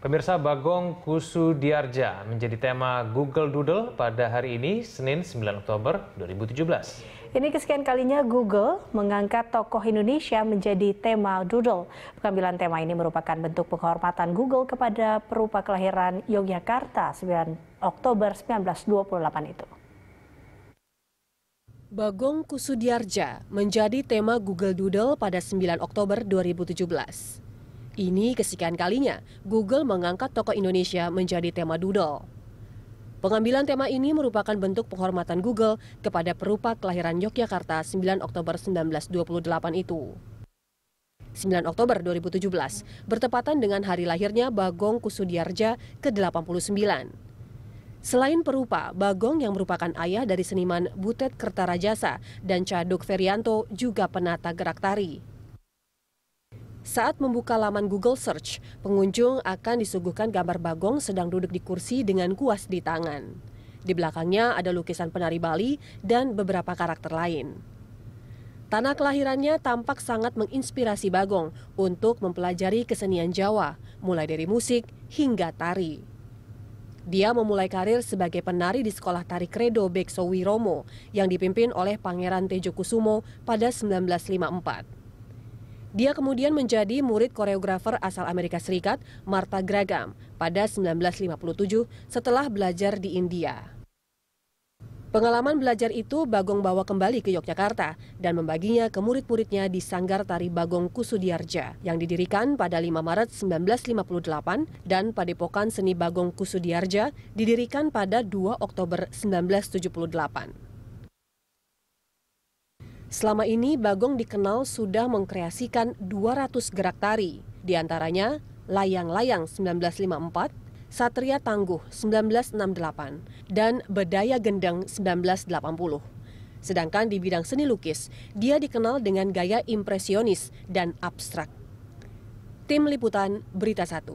Pemirsa Bagong Kusudiarja menjadi tema Google Doodle pada hari ini, Senin 9 Oktober 2017. Ini kesekian kalinya Google mengangkat tokoh Indonesia menjadi tema Doodle. Pengambilan tema ini merupakan bentuk penghormatan Google kepada perupa kelahiran Yogyakarta 9 Oktober 1928 itu. Bagong Kusudiarja menjadi tema Google Doodle pada 9 Oktober 2017. Ini kesekian kalinya Google mengangkat tokoh Indonesia menjadi tema doodle. Pengambilan tema ini merupakan bentuk penghormatan Google kepada perupa kelahiran Yogyakarta 9 Oktober 1928 itu. 9 Oktober 2017 bertepatan dengan hari lahirnya Bagong Kusudiarja ke-89. Selain perupa, Bagong yang merupakan ayah dari seniman Butet Kertarajasa dan Caduk Ferianto juga penata gerak tari. Saat membuka laman Google Search, pengunjung akan disuguhkan gambar Bagong sedang duduk di kursi dengan kuas di tangan. Di belakangnya ada lukisan penari Bali dan beberapa karakter lain. Tanah kelahirannya tampak sangat menginspirasi Bagong untuk mempelajari kesenian Jawa, mulai dari musik hingga tari. Dia memulai karir sebagai penari di Sekolah Tari Kredo Bekso Wiromo yang dipimpin oleh Pangeran Tejo Kusumo pada 1954. Dia kemudian menjadi murid koreografer asal Amerika Serikat, Martha Graham, pada 1957 setelah belajar di India. Pengalaman belajar itu Bagong bawa kembali ke Yogyakarta dan membaginya ke murid-muridnya di Sanggar Tari Bagong Kusudiarja yang didirikan pada 5 Maret 1958 dan Padepokan Seni Bagong Kusudiarja didirikan pada 2 Oktober 1978. Selama ini Bagong dikenal sudah mengkreasikan 200 gerak tari, di antaranya Layang-Layang 1954, Satria Tangguh 1968, dan Bedaya Gendang 1980. Sedangkan di bidang seni lukis, dia dikenal dengan gaya impresionis dan abstrak. Tim Liputan Berita Satu.